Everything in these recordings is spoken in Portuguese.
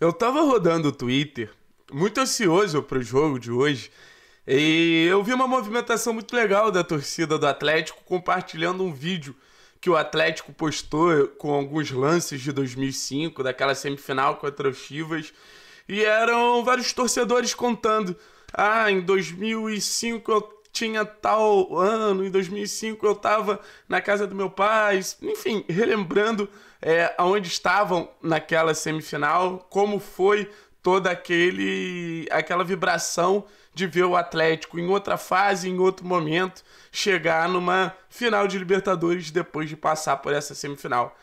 Eu tava rodando o Twitter, muito ansioso pro jogo de hoje, e eu vi uma movimentação muito legal da torcida do Atlético compartilhando um vídeo que o Atlético postou com alguns lances de 2005, daquela semifinal contra o Chivas, e eram vários torcedores contando: "Ah, em 2005 eu tinha tal ano, em 2005 eu estava na casa do meu pai, enfim, relembrando é, aonde estavam naquela semifinal, como foi toda aquele, aquela vibração de ver o Atlético em outra fase, em outro momento, chegar numa final de Libertadores depois de passar por essa semifinal.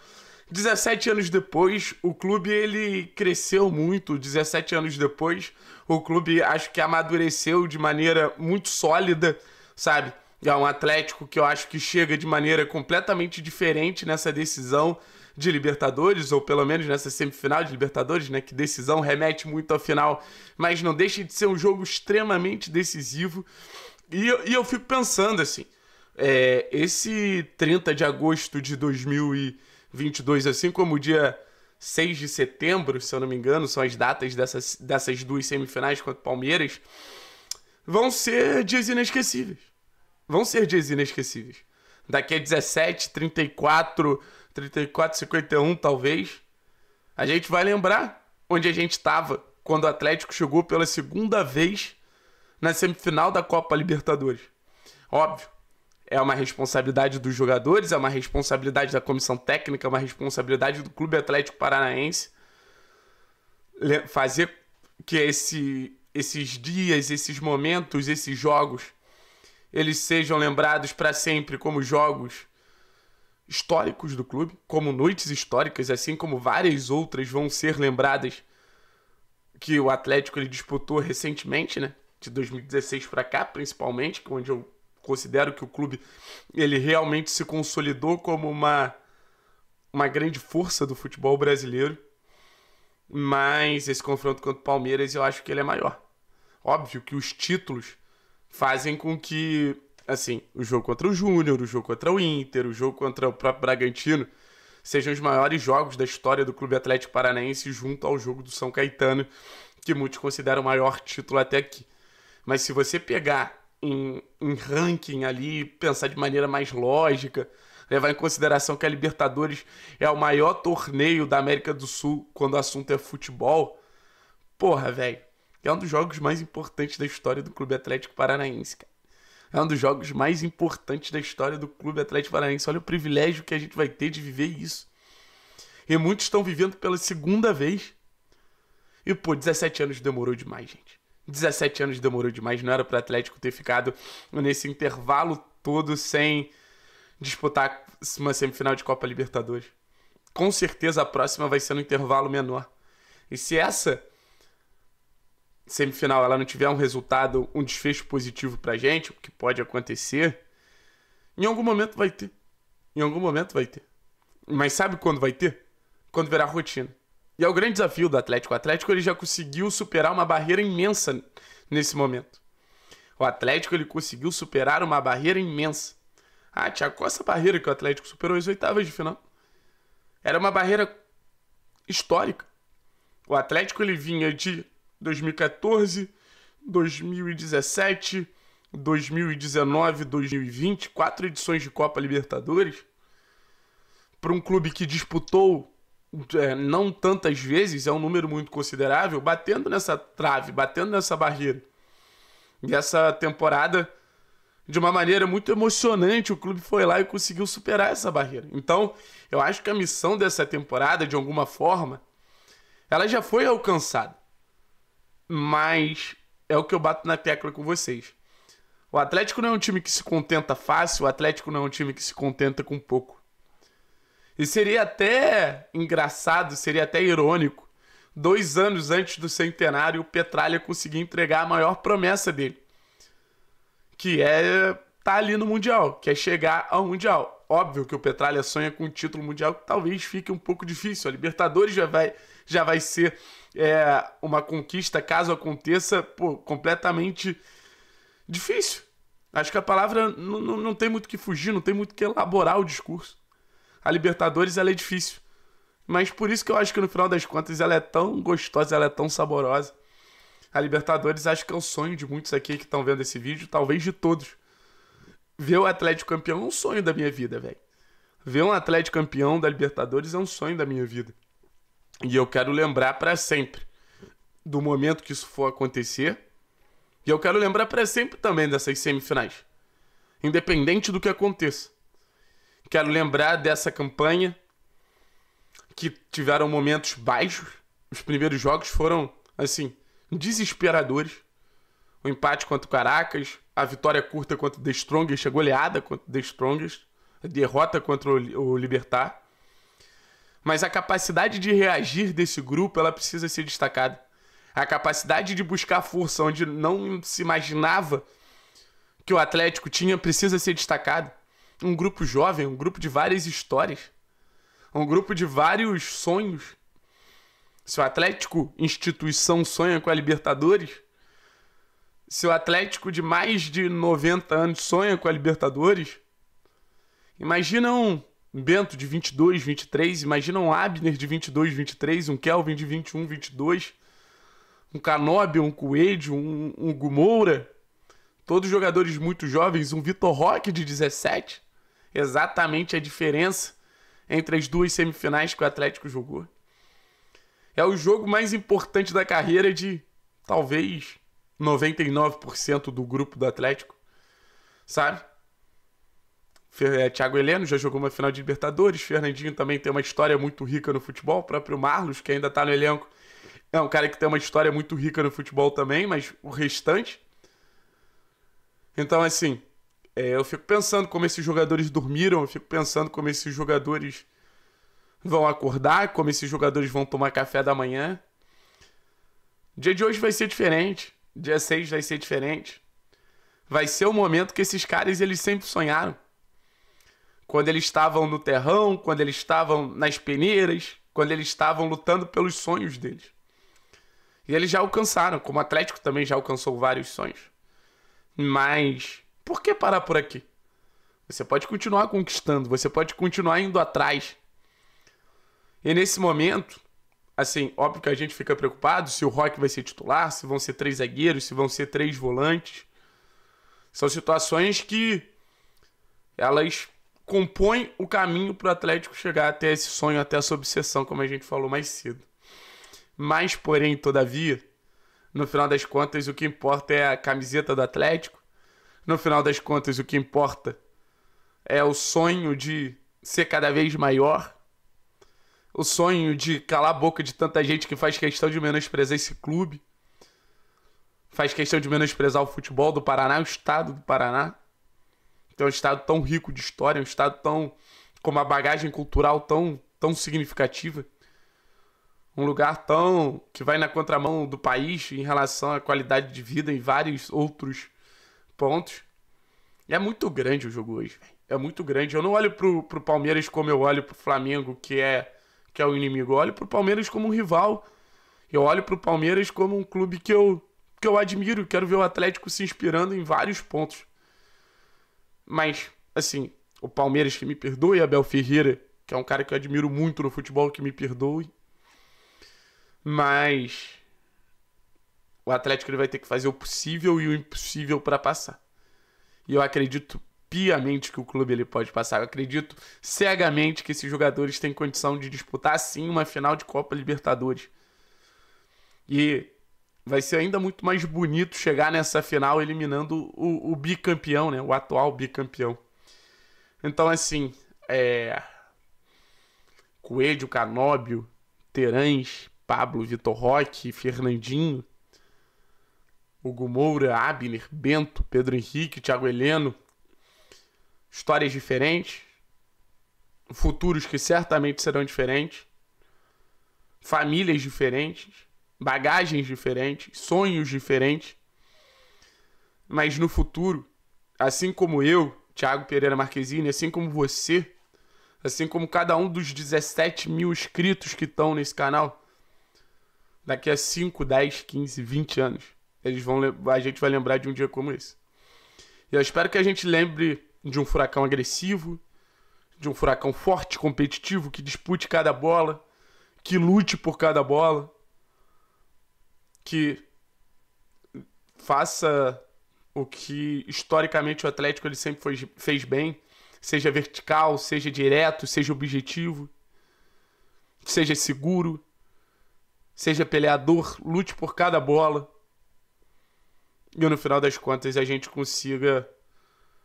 17 anos depois, o clube ele cresceu muito. 17 anos depois, o clube acho que amadureceu de maneira muito sólida, sabe? É um Atlético que eu acho que chega de maneira completamente diferente nessa decisão de Libertadores, ou pelo menos nessa semifinal de Libertadores, né? Que decisão remete muito à final, mas não deixa de ser um jogo extremamente decisivo. E, e eu fico pensando assim: é, esse 30 de agosto de 2018. 22 assim como o dia 6 de setembro, se eu não me engano, são as datas dessas, dessas duas semifinais contra o Palmeiras, vão ser dias inesquecíveis. Vão ser dias inesquecíveis. Daqui a 17, 34, 34, 51, talvez, a gente vai lembrar onde a gente estava quando o Atlético chegou pela segunda vez na semifinal da Copa Libertadores. Óbvio, é uma responsabilidade dos jogadores, é uma responsabilidade da comissão técnica, é uma responsabilidade do Clube Atlético Paranaense fazer que esse, esses dias, esses momentos, esses jogos, eles sejam lembrados para sempre como jogos históricos do clube, como noites históricas, assim como várias outras vão ser lembradas que o Atlético ele disputou recentemente, né? De 2016 para cá, principalmente, é onde eu considero que o clube ele realmente se consolidou como uma, uma grande força do futebol brasileiro. Mas esse confronto contra o Palmeiras eu acho que ele é maior. Óbvio que os títulos fazem com que, assim, o jogo contra o Júnior, o jogo contra o Inter, o jogo contra o próprio Bragantino sejam os maiores jogos da história do Clube Atlético Paranaense junto ao jogo do São Caetano, que muitos consideram o maior título até aqui. Mas se você pegar em, em ranking ali, pensar de maneira mais lógica, levar em consideração que a Libertadores é o maior torneio da América do Sul quando o assunto é futebol. Porra, velho. É um dos jogos mais importantes da história do Clube Atlético Paranaense, cara. É um dos jogos mais importantes da história do Clube Atlético Paranaense. Olha o privilégio que a gente vai ter de viver isso. E muitos estão vivendo pela segunda vez. E, pô, 17 anos demorou demais, gente. 17 anos demorou demais, não era para o Atlético ter ficado nesse intervalo todo sem disputar uma semifinal de Copa Libertadores. Com certeza a próxima vai ser no intervalo menor. E se essa semifinal ela não tiver um resultado, um desfecho positivo pra gente, o que pode acontecer, em algum momento vai ter. Em algum momento vai ter. Mas sabe quando vai ter? Quando virar rotina. E é o grande desafio do Atlético. O Atlético ele já conseguiu superar uma barreira imensa nesse momento. O Atlético ele conseguiu superar uma barreira imensa. Ah, Thiago, qual é essa barreira que o Atlético superou as oitavas de final? Era uma barreira histórica. O Atlético ele vinha de 2014, 2017, 2019, 2020, quatro edições de Copa Libertadores, para um clube que disputou é, não tantas vezes, é um número muito considerável, batendo nessa trave, batendo nessa barreira. E essa temporada, de uma maneira muito emocionante, o clube foi lá e conseguiu superar essa barreira. Então, eu acho que a missão dessa temporada, de alguma forma, ela já foi alcançada. Mas é o que eu bato na tecla com vocês. O Atlético não é um time que se contenta fácil, o Atlético não é um time que se contenta com pouco. E seria até engraçado, seria até irônico, dois anos antes do centenário, o Petralha conseguir entregar a maior promessa dele, que é tá ali no Mundial, que é chegar ao Mundial. Óbvio que o Petralha sonha com um título mundial que talvez fique um pouco difícil. A Libertadores já vai, já vai ser é, uma conquista, caso aconteça, pô, completamente difícil. Acho que a palavra não, não tem muito que fugir, não tem muito que elaborar o discurso. A Libertadores ela é difícil. Mas por isso que eu acho que no final das contas ela é tão gostosa, ela é tão saborosa. A Libertadores acho que é o sonho de muitos aqui que estão vendo esse vídeo, talvez de todos. Ver o Atlético campeão é um sonho da minha vida, velho. Ver um Atlético campeão da Libertadores é um sonho da minha vida. E eu quero lembrar para sempre do momento que isso for acontecer. E eu quero lembrar para sempre também dessas semifinais. Independente do que aconteça. Quero lembrar dessa campanha que tiveram momentos baixos. Os primeiros jogos foram, assim, desesperadores. O empate contra o Caracas, a vitória curta contra o The Strongest, a goleada contra o The Strongest, a derrota contra o Libertar. Mas a capacidade de reagir desse grupo, ela precisa ser destacada. A capacidade de buscar força onde não se imaginava que o Atlético tinha precisa ser destacada um grupo jovem, um grupo de várias histórias, um grupo de vários sonhos. Se o Atlético, instituição, sonha com a Libertadores, se o Atlético de mais de 90 anos sonha com a Libertadores, imagina um Bento de 22, 23, imagina um Abner de 22, 23, um Kelvin de 21, 22, um Canobi, um Coelho, um, um Gumoura, todos jogadores muito jovens, um Vitor Roque de 17 exatamente a diferença entre as duas semifinais que o Atlético jogou. É o jogo mais importante da carreira de talvez 99% do grupo do Atlético, sabe? É, Thiago Heleno já jogou uma final de Libertadores, Fernandinho também tem uma história muito rica no futebol, o próprio Marlos, que ainda está no elenco, é um cara que tem uma história muito rica no futebol também, mas o restante. Então, assim, é, eu fico pensando como esses jogadores dormiram, eu fico pensando como esses jogadores vão acordar, como esses jogadores vão tomar café da manhã. Dia de hoje vai ser diferente. Dia 6 vai ser diferente. Vai ser o momento que esses caras eles sempre sonharam. Quando eles estavam no terrão, quando eles estavam nas peneiras, quando eles estavam lutando pelos sonhos deles. E eles já alcançaram, como o Atlético também já alcançou vários sonhos. Mas por que parar por aqui? Você pode continuar conquistando, você pode continuar indo atrás. E nesse momento, assim, óbvio que a gente fica preocupado se o Rock vai ser titular, se vão ser três zagueiros, se vão ser três volantes. São situações que elas compõem o caminho para o Atlético chegar até esse sonho, até essa obsessão, como a gente falou mais cedo. Mas, porém, todavia, no final das contas, o que importa é a camiseta do Atlético, no final das contas, o que importa é o sonho de ser cada vez maior, o sonho de calar a boca de tanta gente que faz questão de menosprezar esse clube, faz questão de menosprezar o futebol do Paraná, o estado do Paraná, que é um estado tão rico de história, um estado tão com uma bagagem cultural tão, tão significativa, um lugar tão que vai na contramão do país em relação à qualidade de vida em vários outros pontos. E é muito grande o jogo hoje, É muito grande. Eu não olho pro, pro Palmeiras como eu olho pro Flamengo, que é, que é o inimigo. Eu olho pro Palmeiras como um rival. Eu olho pro Palmeiras como um clube que eu, que eu admiro. Quero ver o Atlético se inspirando em vários pontos. Mas, assim, o Palmeiras que me perdoe, Abel Ferreira, que é um cara que eu admiro muito no futebol, que me perdoe. Mas o Atlético ele vai ter que fazer o possível e o impossível para passar. E eu acredito piamente que o clube ele pode passar. Eu acredito cegamente que esses jogadores têm condição de disputar sim uma final de Copa Libertadores. E vai ser ainda muito mais bonito chegar nessa final eliminando o, o bicampeão, né? O atual bicampeão. Então, assim, é... Coelho, Canóbio, Terãs, Pablo, Vitor Roque, Fernandinho, Hugo Moura, Abner, Bento, Pedro Henrique, Thiago Heleno. Histórias diferentes, futuros que certamente serão diferentes, famílias diferentes, bagagens diferentes, sonhos diferentes. Mas no futuro, assim como eu, Thiago Pereira Marquezine, assim como você, assim como cada um dos 17 mil inscritos que estão nesse canal, daqui a 5, 10, 15, 20 anos eles vão a gente vai lembrar de um dia como esse. E eu espero que a gente lembre de um furacão agressivo, de um furacão forte, competitivo, que dispute cada bola, que lute por cada bola, que faça o que historicamente o Atlético ele sempre foi, fez bem, seja vertical, seja direto, seja objetivo, seja seguro, seja peleador, lute por cada bola e no final das contas a gente consiga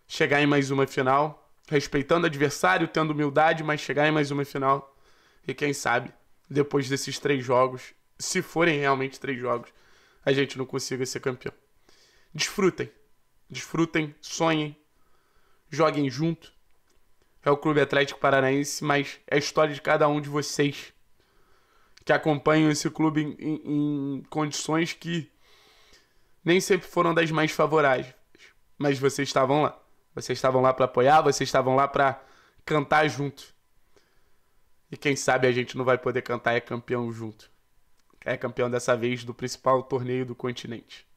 chegar em mais uma final, respeitando o adversário, tendo humildade, mas chegar em mais uma final. E quem sabe, depois desses três jogos, se forem realmente três jogos, a gente não consiga ser campeão. Desfrutem. Desfrutem, sonhem, joguem junto. É o Clube Atlético Paranaense, mas é a história de cada um de vocês que acompanham esse clube em, em, em condições que nem sempre foram das mais favoráveis, mas vocês estavam lá. Vocês estavam lá para apoiar, vocês estavam lá para cantar junto. E quem sabe a gente não vai poder cantar é campeão junto. É campeão dessa vez do principal torneio do continente.